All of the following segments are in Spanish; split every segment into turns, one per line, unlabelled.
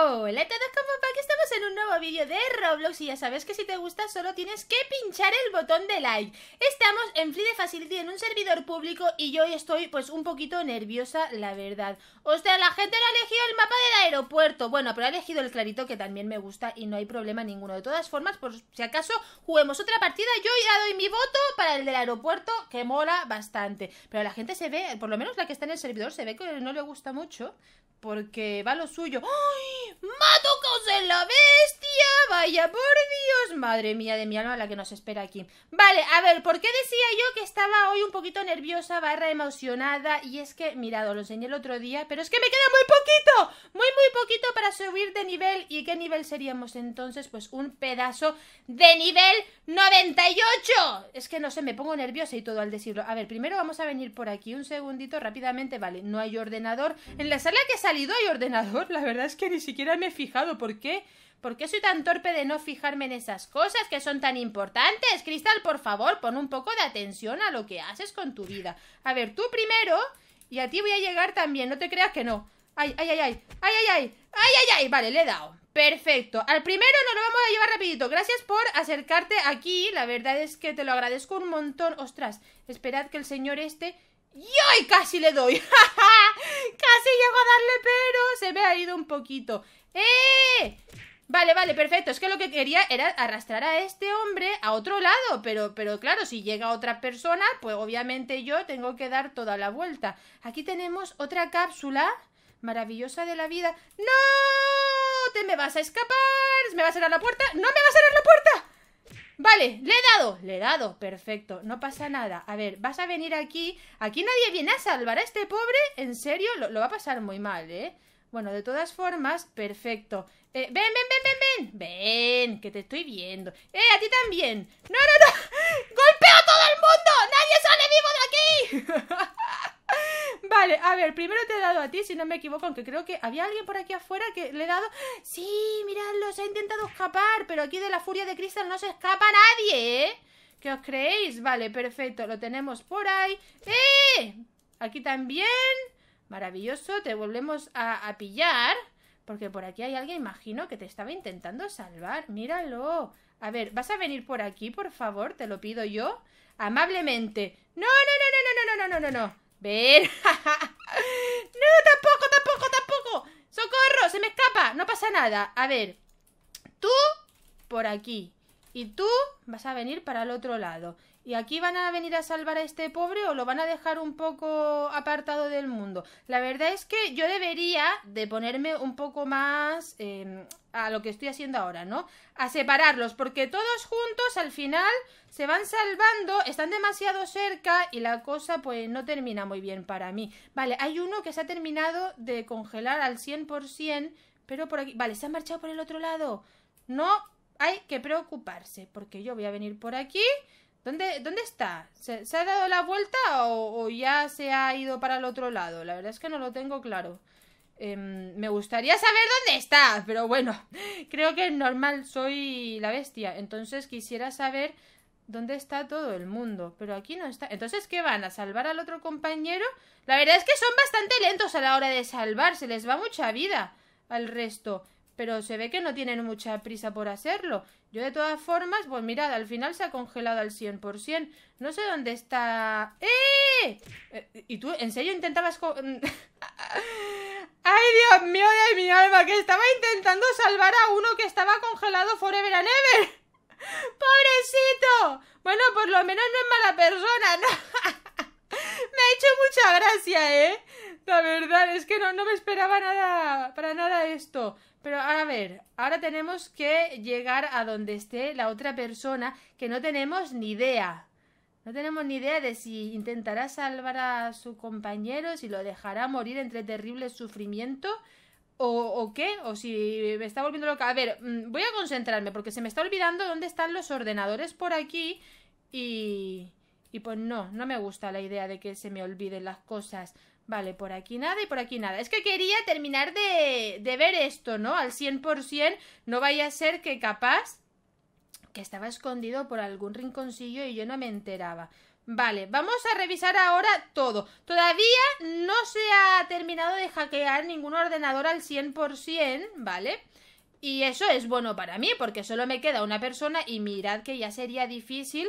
Hola a todos, ¿cómo van? en un nuevo vídeo de Roblox y ya sabes que si te gusta solo tienes que pinchar el botón de like. Estamos en Free de Facility en un servidor público y yo estoy pues un poquito nerviosa, la verdad. O sea, la gente no ha elegido el mapa del aeropuerto. Bueno, pero ha elegido el clarito que también me gusta y no hay problema ninguno. De todas formas, por si acaso juguemos otra partida, yo ya doy mi voto para el del aeropuerto que mola bastante. Pero la gente se ve, por lo menos la que está en el servidor, se ve que no le gusta mucho porque va lo suyo. ¡Ay! ¡Me ha la vez! bestia! Vaya, por Dios, madre mía de mi alma la que nos espera aquí. Vale, a ver, ¿por qué decía yo que estaba hoy un poquito nerviosa, barra emocionada? Y es que, mirad, os lo enseñé el otro día, pero es que me queda muy poquito, muy, muy poquito para subir de nivel. ¿Y qué nivel seríamos entonces? Pues un pedazo de nivel 98. Es que no sé, me pongo nerviosa y todo al decirlo. A ver, primero vamos a venir por aquí un segundito rápidamente. Vale, no hay ordenador. En la sala que he salido hay ordenador. La verdad es que ni siquiera me he fijado por qué. ¿Por qué soy tan torpe de no fijarme en esas cosas que son tan importantes? Cristal, por favor, pon un poco de atención a lo que haces con tu vida. A ver, tú primero y a ti voy a llegar también, no te creas que no. Ay, ay, ay, ay, ay, ay, ay, ay, ay, ay, vale, le he dado. Perfecto. Al primero nos lo vamos a llevar rapidito. Gracias por acercarte aquí. La verdad es que te lo agradezco un montón. Ostras, esperad que el señor este... ¡Yoy! Casi le doy. ¡Casi llego a darle, pero se me ha ido un poquito! ¡Eh! Vale, vale, perfecto. Es que lo que quería era arrastrar a este hombre a otro lado, pero, pero claro, si llega otra persona, pues obviamente yo tengo que dar toda la vuelta. Aquí tenemos otra cápsula maravillosa de la vida. ¡No! ¡Te me vas a escapar! ¿Me vas a cerrar la puerta? ¡No me vas a cerrar la puerta! Vale, le he dado, le he dado, perfecto, no pasa nada. A ver, vas a venir aquí. Aquí nadie viene a salvar a este pobre, en serio, lo va a pasar muy mal, ¿eh? Bueno, de todas formas, perfecto. ven, ven, ven, ven, ven. Ven, que te estoy viendo. Eh, a ti también. No, no, no. Golpeo a todo el mundo. Nadie sale vivo de aquí. vale, a ver, primero te he dado a ti, si no me equivoco, aunque creo que había alguien por aquí afuera que le he dado... Sí, miradlo, se ha intentado escapar, pero aquí de la furia de cristal no se escapa nadie, ¿eh? ¿Qué os creéis? Vale, perfecto, lo tenemos por ahí. ¡Eh! Aquí también. Maravilloso, te volvemos a, pillar. Porque por aquí hay alguien, imagino, que te estaba intentando salvar. Míralo. A ver, ¿vas a venir por aquí, por favor? Te lo pido yo. Amablemente. No, no, no, no, no, no, no, no, no, no. Ver. no, tampoco, tampoco, tampoco. ¡Socorro! ¡Se me escapa! No pasa nada. A ver. Tú por aquí. Y tú vas a venir para el otro lado. ¿Y aquí van a venir a salvar a este pobre o lo van a dejar un poco apartado del mundo? La verdad es que yo debería de ponerme un poco más em, a lo que estoy haciendo ahora, ¿no? A separarlos, porque todos juntos al final se van salvando, están demasiado cerca y la cosa pues no termina muy bien para mí. Vale, hay uno que se ha terminado de congelar al 100%, pero por aquí... Vale, se ha marchado por el otro lado. No hay que preocuparse, porque yo voy a venir por aquí... ¿Dónde, dónde está? ¿Se, ha dado la vuelta o, ya se ha ido para el otro lado? La verdad es que no lo tengo claro. Em, me gustaría saber dónde está, pero bueno, creo que es normal, soy la bestia. Entonces quisiera saber dónde está todo el mundo, pero aquí no está. Entonces, ¿qué van? ¿A salvar al otro compañero? La verdad es que son bastante lentos a la hora de salvar, se les va mucha vida al resto, pero se ve que no tienen mucha prisa por hacerlo. Yo de todas formas, pues mirad, al final se ha congelado al 100%. No sé dónde está... ¡Eh! ¡Eh! ¿Y tú en serio intentabas... ¡Ay, Dios mío de mi alma! Que estaba intentando salvar a uno que estaba congelado forever and ever. ¡Pobrecito! Bueno, por lo menos no es mala persona. No. Me ha hecho mucha gracia, ¿eh? La verdad es que no, no me esperaba nada, para nada esto. Pero a ver, ahora tenemos que llegar a donde esté la otra persona que no tenemos ni idea. No tenemos ni idea de si intentará salvar a su compañero, si lo dejará morir entre terrible sufrimiento o, o qué, o si me está volviendo loca. A ver, mm, voy a concentrarme porque se me está olvidando dónde están los ordenadores por aquí y... Y pues no, no me gusta la idea de que se me olviden las cosas. Vale, por aquí nada y por aquí nada. Es que quería terminar de, ver esto, ¿no? Al 100%, no vaya a ser que capaz que estaba escondido por algún rinconcillo y yo no me enteraba. Vale, vamos a revisar ahora todo. Todavía no se ha terminado de hackear ningún ordenador al 100%, ¿vale? Y eso es bueno para mí, porque solo me queda una persona y mirad que ya sería difícil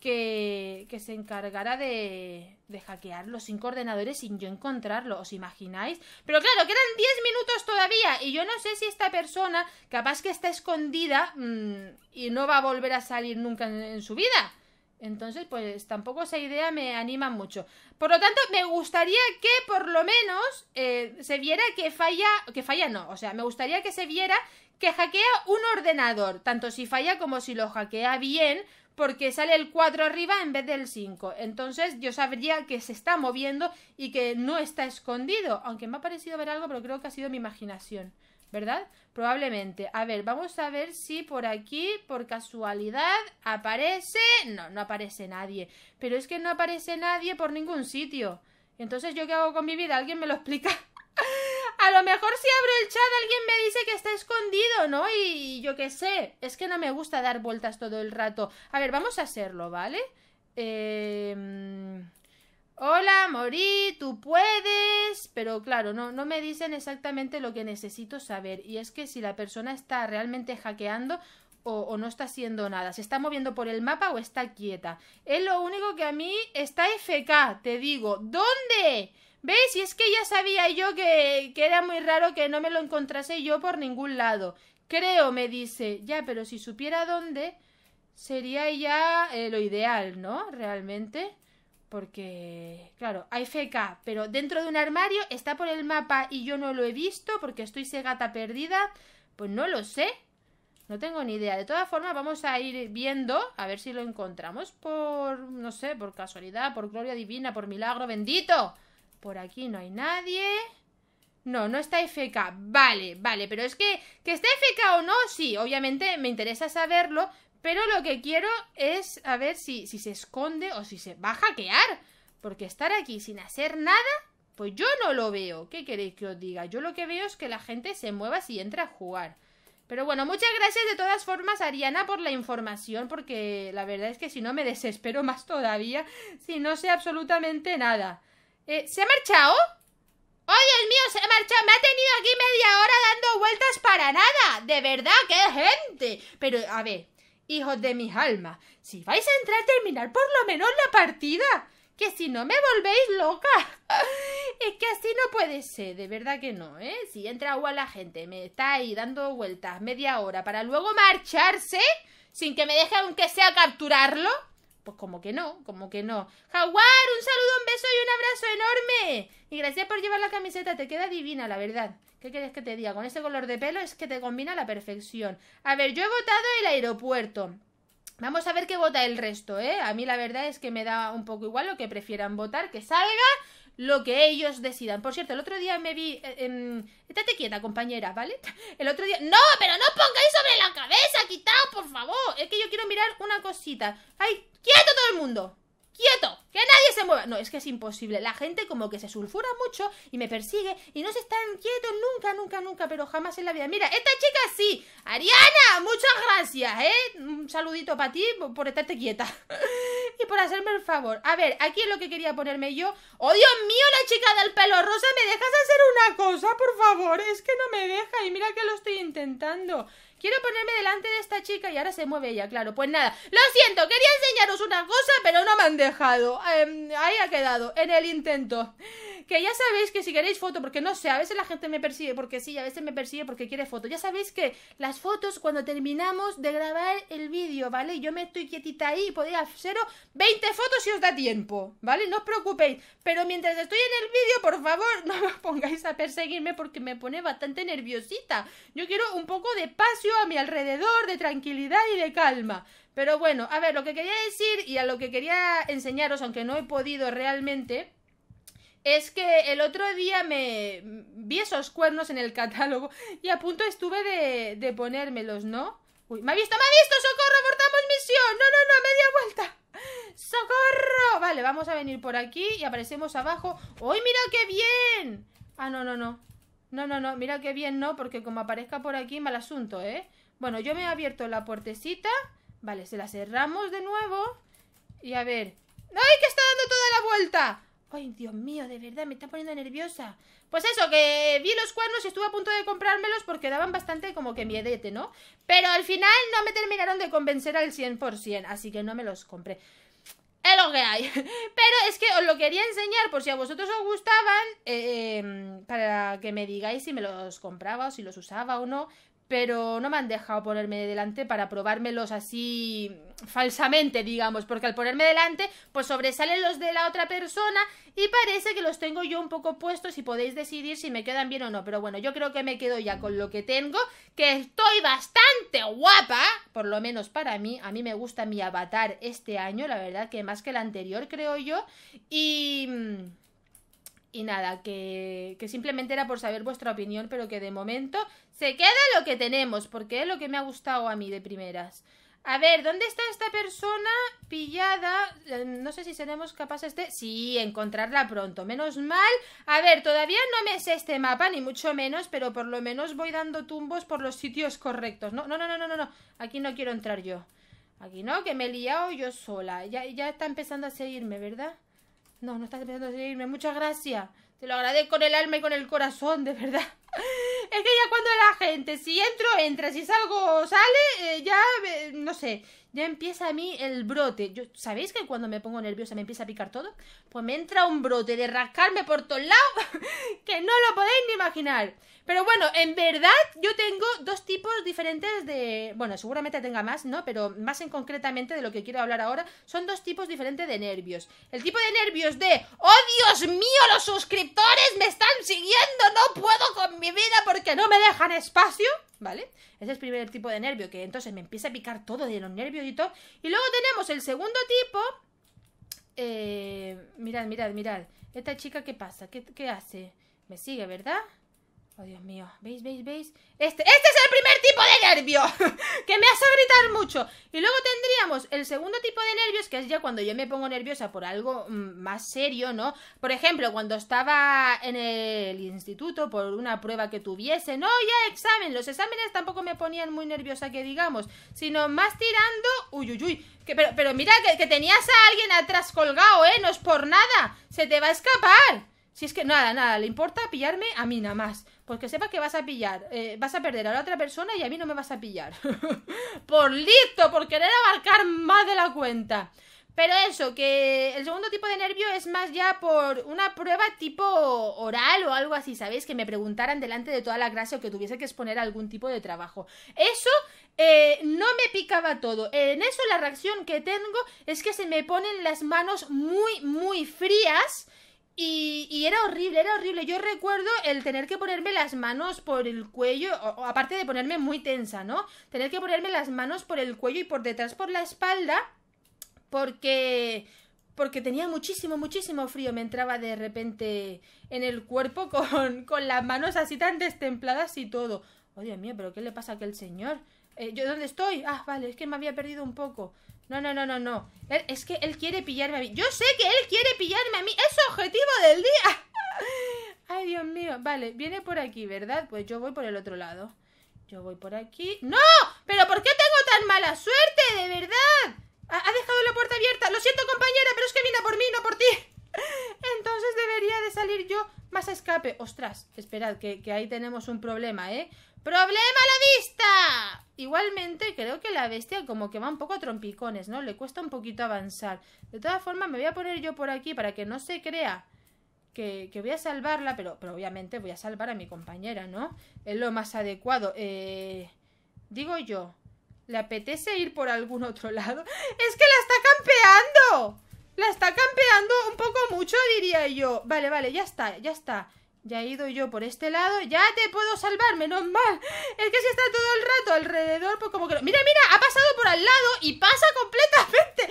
que, se encargara de, de hackear los cinco ordenadores sin yo encontrarlo, ¿os imagináis? Pero claro, quedan 10 minutos todavía y yo no sé si esta persona capaz que está escondida mm, y no va a volver a salir nunca en, su vida. Entonces, pues tampoco esa idea me anima mucho. Por lo tanto, me gustaría que por lo menos eh, se viera que falla, que falla no, o sea, me gustaría que se viera que hackea un ordenador, tanto si falla como si lo hackea bien, porque sale el 4 arriba en vez del 5. Entonces yo sabría que se está moviendo y que no está escondido. Aunque me ha parecido ver algo, pero creo que ha sido mi imaginación. ¿Verdad? Probablemente. A ver, vamos a ver si por aquí, por casualidad, aparece... No, no aparece nadie. Pero es que no aparece nadie por ningún sitio. Entonces, ¿yo qué hago con mi vida? ¿Alguien me lo explica? a lo mejor si abro el chat alguien me dice que está escondido, ¿no? Y yo qué sé, es que no me gusta dar vueltas todo el rato. A ver, vamos a hacerlo, ¿vale? Em, hola, morí, tú puedes. Pero claro, no, no me dicen exactamente lo que necesito saber. Y es que si la persona está realmente hackeando, o, o, no está haciendo nada. Se está moviendo por el mapa o está quieta. Es lo único que a mí está FK, te digo. ¿Dónde? ¿Veis? Y es que ya sabía yo que, era muy raro que no me lo encontrase yo por ningún lado. Creo, me dice. Ya, pero si supiera dónde, sería ya eh, lo ideal, ¿no? Realmente. Porque, claro, hay feca, pero dentro de un armario está por el mapa y yo no lo he visto porque estoy segata perdida. Pues no lo sé. No tengo ni idea. De todas formas, vamos a ir viendo a ver si lo encontramos por, no sé, por casualidad, por gloria divina, por milagro bendito. Por aquí no hay nadie. No, no está FK. Vale, vale, pero es que que esté FK o no, sí, obviamente me interesa saberlo, pero lo que quiero es a ver si, si se esconde o si se va a hackear. Porque estar aquí sin hacer nada, pues yo no lo veo. ¿Qué queréis que os diga? Yo lo que veo es que la gente se mueva si entra a jugar. Pero bueno, muchas gracias de todas formas, Ariana, por la información, porque la verdad es que si no me desespero más todavía, si no sé absolutamente nada. Eh, ¿Se ha marchado? Oye, Dios mío! Se ha marchado. Me ha tenido aquí media hora dando vueltas para nada. De verdad, qué gente. Pero, a ver, hijos de mis almas, si vais a entrar, a terminar por lo menos la partida. Que si no me volvéis loca. es que así no puede ser, de verdad que no, ¿eh? Si entra agua la gente, me está ahí dando vueltas media hora para luego marcharse sin que me deje aunque sea capturarlo. Pues como que no, como que no. Jaguar, un saludo, un beso y un abrazo enorme. Y gracias por llevar la camiseta, te queda divina, la verdad. ¿Qué quieres que te diga? Con ese color de pelo es que te combina a la perfección. A ver, yo he votado el aeropuerto. Vamos a ver qué vota el resto, ¿eh? A mí la verdad es que me da un poco igual lo que prefieran votar, que salga lo que ellos decidan. Por cierto, el otro día me vi... Eh, em, estate quieta, compañera, ¿vale? El otro día... No, pero no pongáis sobre la cabeza, quitaos, por favor. Es que yo quiero mirar una cosita. ¡Ay, quieto todo el mundo! ¡Quieto! ¡Que nadie se mueva! No, es que es imposible. La gente como que se sulfura mucho y me persigue y no se están quietos nunca, nunca, nunca, pero jamás en la vida. Mira, esta chica sí. Ariana, muchas gracias, ¿eh? Un saludito para ti por estarte quieta. y por hacerme el favor. A ver, aquí es lo que quería ponerme yo. ¡Oh, Dios mío, la chica del pelo rosa! ¿Me dejas hacer una cosa, por favor? Es que no me deja y mira que lo estoy intentando. Quiero ponerme delante de esta chica y ahora se mueve ella, claro. Pues nada, lo siento, quería enseñaros una cosa, pero no me han dejado. Em, ahí ha quedado, en el intento que ya sabéis que si queréis foto, porque no sé, a veces la gente me persigue porque sí, a veces me persigue porque quiere foto. Ya sabéis que las fotos cuando terminamos de grabar el vídeo, ¿vale? Yo me estoy quietita ahí podéis haceros 20 fotos si os da tiempo, ¿vale? No os preocupéis. Pero mientras estoy en el vídeo, por favor, no me pongáis a perseguirme porque me pone bastante nerviosita. Yo quiero un poco de espacio a mi alrededor, de tranquilidad y de calma. Pero bueno, a ver, lo que quería decir y a lo que quería enseñaros, aunque no he podido realmente es que el otro día me vi esos cuernos en el catálogo y a punto estuve de, de ponérmelos, ¿no? Uy, me ha visto, me ha visto, socorro, cortamos misión. No, no, no, media vuelta. ¡Socorro! Vale, vamos a venir por aquí y aparecemos abajo. ¡Uy, mira qué bien! Ah, no, no, no. No, no, no, mira qué bien no, porque como aparezca por aquí, mal asunto, ¿eh? Bueno, yo me he abierto la puertecita. Vale, se la cerramos de nuevo. Y a ver... ¡Ay, que está dando toda la vuelta! Ay, Dios mío, de verdad, me está poniendo nerviosa. Pues eso, que vi los cuernos y estuve a punto de comprármelos porque daban bastante como que miedete, ¿no? Pero al final no me terminaron de convencer al 100%, así que no me los compré. Es lo que hay. Pero es que os lo quería enseñar por si a vosotros os gustaban, eh, em, para que me digáis si me los compraba o si los usaba o no pero no me han dejado ponerme delante para probármelos así falsamente, digamos, porque al ponerme delante, pues sobresalen los de la otra persona y parece que los tengo yo un poco puestos y podéis decidir si me quedan bien o no, pero bueno, yo creo que me quedo ya con lo que tengo, que estoy bastante guapa, por lo menos para mí, a mí me gusta mi avatar este año, la verdad que más que el anterior, creo yo, y... Y nada, que, simplemente era por saber vuestra opinión, pero que de momento se queda lo que tenemos, porque es lo que me ha gustado a mí de primeras. A ver, ¿dónde está esta persona pillada? Em, no sé si seremos capaces de... Sí, encontrarla pronto, menos mal. A ver, todavía no me sé este mapa, ni mucho menos, pero por lo menos voy dando tumbos por los sitios correctos. No, no, no, no, no, no. Aquí no quiero entrar yo. Aquí no, que me he liado yo sola. Ya, ya está empezando a seguirme, ¿verdad? No, no estás empezando a seguirme. Muchas gracias. Te lo agradezco con el alma y con el corazón, de verdad. Es que ya cuando la gente, si entro, entra, si salgo, sale, eh, ya, eh, no sé, ya empieza a mí el brote. ¿Sabéis que cuando me pongo nerviosa me empieza a picar todo? Pues me entra un brote de rascarme por todos lados que no lo podéis ni imaginar. Pero bueno, en verdad yo tengo dos tipos diferentes de... Bueno, seguramente tenga más, ¿no? Pero más en concretamente de lo que quiero hablar ahora, son dos tipos diferentes de nervios. El tipo de nervios de... ¡Oh, Dios mío! Los suscriptores me están siguiendo, no vida porque no me dejan espacio, ¿vale? Ese es el primer tipo de nervio, que entonces me empieza a picar todo de los nervios y todo. Y luego tenemos el segundo tipo. Eh, mirad, mirad, mirad. Esta chica, ¿qué pasa? ¿Qué, qué hace? Me sigue, ¿verdad? Oh, Dios mío. ¿Veis, veis, veis? Este, este es el primer tipo de nervio. que me hace gritar mucho. Y luego tendríamos el segundo tipo de nervios, que es ya cuando yo me pongo nerviosa por algo mm, más serio, ¿no? Por ejemplo, cuando estaba en el instituto por una prueba que tuviese. No, ya examen. Los exámenes tampoco me ponían muy nerviosa, que digamos. Sino más tirando. Uy, uy, uy. pero, mira que, que tenías a alguien atrás colgado, ¿eh? No es por nada. Se te va a escapar. Si es que nada, nada, le importa pillarme a mí nada más porque que sepas que vas a pillar, eh, vas a perder a la otra persona y a mí no me vas a pillar. por listo, por querer abarcar más de la cuenta. Pero eso, que el segundo tipo de nervio es más ya por una prueba tipo oral o algo así, ¿sabéis? Que me preguntaran delante de toda la clase o que tuviese que exponer algún tipo de trabajo. Eso eh, no me picaba todo. En eso la reacción que tengo es que se me ponen las manos muy, muy frías y, era horrible, era horrible. Yo recuerdo el tener que ponerme las manos por el cuello, aparte de ponerme muy tensa, ¿no? Tener que ponerme las manos por el cuello y por detrás por la espalda, porque porque tenía muchísimo, muchísimo frío. Me entraba de repente en el cuerpo con, con las manos así tan destempladas y todo. Oh, Dios mío, pero ¿qué le pasa a aquel señor? Eh, ¿Yo dónde estoy? Ah, vale, es que me había perdido un poco. No, no, no, no, no. es que él quiere pillarme a mí. Yo sé que él quiere pillarme a mí. Es objetivo del día. Ay, Dios mío. Vale, viene por aquí, ¿verdad? Pues yo voy por el otro lado. Yo voy por aquí. ¡No! ¿Pero por qué tengo tan mala suerte? ¡De verdad! Ha, ha dejado la puerta abierta. Lo siento, compañera, pero es que viene por mí, no por ti. Entonces debería de salir yo más a escape. Ostras, esperad, que, ahí tenemos un problema, ¿eh? ¡Problema a la vista! Igualmente, creo que la bestia como que va un poco a trompicones, ¿no? Le cuesta un poquito avanzar. De todas formas, me voy a poner yo por aquí para que no se crea que, voy a salvarla, pero, pero obviamente voy a salvar a mi compañera, ¿no? Es lo más adecuado. Eh, digo yo, ¿le apetece ir por algún otro lado? ¡Es que la está campeando! La está campeando un poco mucho, diría yo. Vale, vale, ya está, ya está. Ya he ido yo por este lado. Ya te puedo salvar, menos mal. Es que si está todo el rato alrededor, pues como que... Mira, mira, ha pasado por al lado y pasa completamente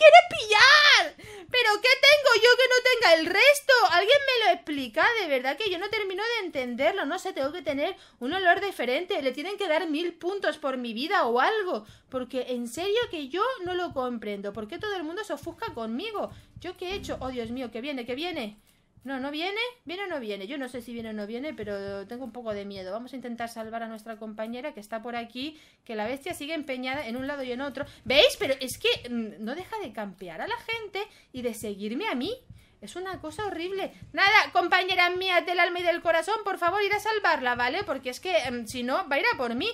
quiere pillar. ¿Pero qué tengo yo que no tenga el resto? ¿Alguien me lo explica? De verdad que yo no termino de entenderlo. No sé, tengo que tener un olor diferente. Le tienen que dar mil puntos por mi vida o algo. Porque en serio que yo no lo comprendo. ¿Por qué todo el mundo se ofusca conmigo? ¿Yo qué he hecho? Oh, Dios mío, que viene, que viene. No, no viene, viene o no viene. Yo no sé si viene o no viene, pero tengo un poco de miedo. Vamos a intentar salvar a nuestra compañera que está por aquí, que la bestia sigue empeñada en un lado y en otro. ¿Veis? Pero es que mm, no deja de campear a la gente y de seguirme a mí. Es una cosa horrible. Nada, compañera mía del alma y del corazón, por favor, ir a salvarla, ¿vale? Porque es que mm, si no, va a ir a por mí.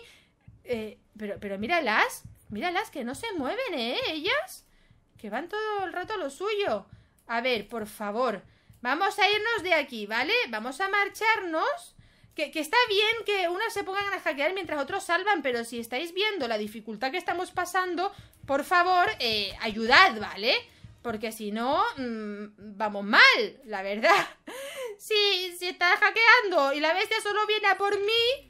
Eh, pero, pero míralas, míralas que no se mueven, ¿eh? Ellas, que van todo el rato a lo suyo. A ver, por favor. Vamos a irnos de aquí, ¿vale? Vamos a marcharnos. Que, está bien que unas se pongan a hackear mientras otros salvan, pero si estáis viendo la dificultad que estamos pasando, por favor, eh, ayudad, ¿vale? Porque si no, mm, vamos mal, la verdad. Si, si está hackeando y la bestia solo viene a por mí,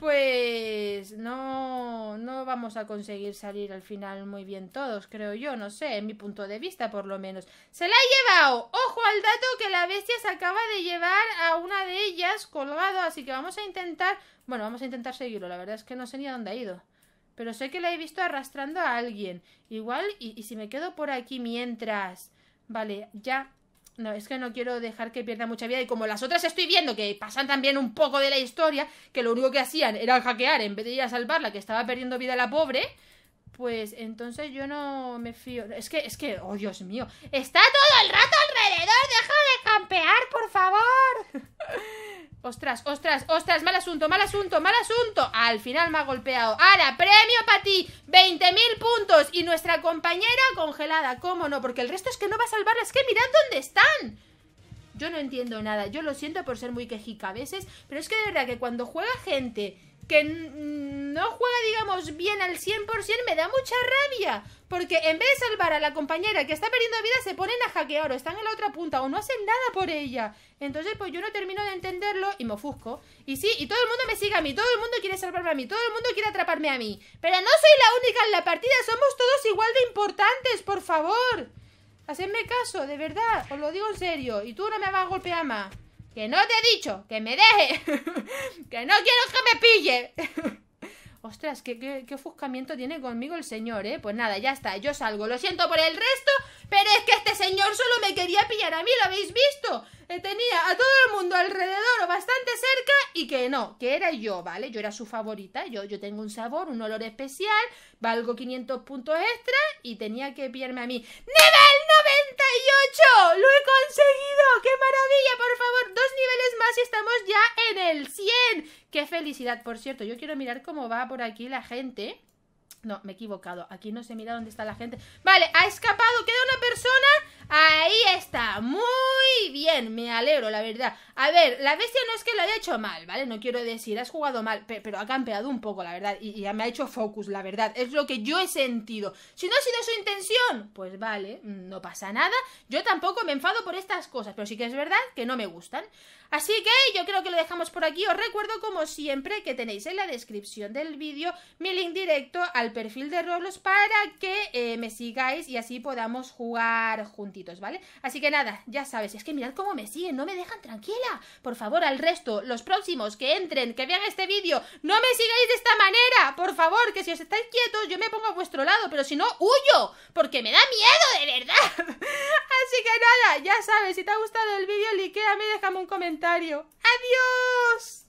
pues no, no vamos a conseguir salir al final muy bien todos, creo yo, no sé, en mi punto de vista por lo menos. Se la ha llevado, ojo al dato que la bestia se acaba de llevar a una de ellas colgado, así que vamos a intentar, bueno, vamos a intentar seguirlo, la verdad es que no sé ni a dónde ha ido. Pero sé que la he visto arrastrando a alguien. Igual, y, y si me quedo por aquí mientras... Vale, ya no, es que no quiero dejar que pierda mucha vida. Y como las otras estoy viendo que pasan también un poco de la historia, que lo único que hacían era hackear en vez de ir a salvarla, que estaba perdiendo vida la pobre, pues entonces yo no me fío. Es que, es que, oh Dios mío, está todo el rato alrededor, deja de campear, por favor. Ostras, ostras, ostras, mal asunto, mal asunto, mal asunto. Al final me ha golpeado. Ahora, premio para ti, 20.000 puntos. Y nuestra compañera congelada, ¿cómo no? Porque el resto es que no va a salvarla. Es que mirad dónde están. Yo no entiendo nada. Yo lo siento por ser muy quejica a veces. Pero es que de verdad que cuando juega gente que no juega, digamos, bien al 100%, me da mucha rabia. Porque en vez de salvar a la compañera que está perdiendo vida, se ponen a hackear o están en la otra punta o no hacen nada por ella. Entonces, pues yo no termino de entenderlo y me ofusco. Y sí, y todo el mundo me sigue a mí, todo el mundo quiere salvarme a mí, todo el mundo quiere atraparme a mí. Pero no soy la única en la partida, somos todos igual de importantes, por favor. Hacedme caso, de verdad, os lo digo en serio. Y tú no me vas a golpear más. Que no te he dicho, que me deje. Que no quiero que me pille. Ostras, ¿qué, qué, ofuscamiento tiene conmigo el señor, ¿eh? Pues nada, ya está, yo salgo. Lo siento por el resto, pero es que este señor solo me quería pillar a mí, ¿lo habéis visto? Eh, tenía a todo el mundo alrededor o bastante cerca y que no, que era yo, ¿vale? Yo era su favorita, yo, yo tengo un sabor, un olor especial, valgo 500 puntos extra y tenía que pillarme a mí. ¡Nivel 98! ¡Lo he conseguido! ¡Qué maravilla! Por favor, dos niveles más y estamos ya en el 100. ¡Qué felicidad! Por cierto, yo quiero mirar cómo va por aquí la gente. No, me he equivocado. Aquí no se mira dónde está la gente. Vale, ha escapado. Queda una persona Ahí está, muy bien, me alegro, la verdad. A ver, la bestia no es que lo haya hecho mal, ¿vale? No quiero decir, has jugado mal, pero ha campeado un poco, la verdad. Y, me ha hecho focus, la verdad. Es lo que yo he sentido. Si no ha sido su intención, pues vale, mm, no pasa nada. Yo tampoco me enfado por estas cosas, pero sí que es verdad que no me gustan. Así que yo creo que lo dejamos por aquí. Os recuerdo, como siempre, que tenéis en la descripción del vídeo mi link directo al perfil de Roblox para que eh, me sigáis y así podamos jugar juntos. ¿vale? Así que nada, ya sabes, es que mirad cómo me siguen, no me dejan tranquila. Por favor, al resto, los próximos que entren, que vean este vídeo, no me sigáis de esta manera, por favor, que si os estáis quietos, yo me pongo a vuestro lado, pero si no, huyo, porque me da miedo, de verdad. Así que nada, ya sabes, si te ha gustado el vídeo, y déjame un comentario. ¡Adiós!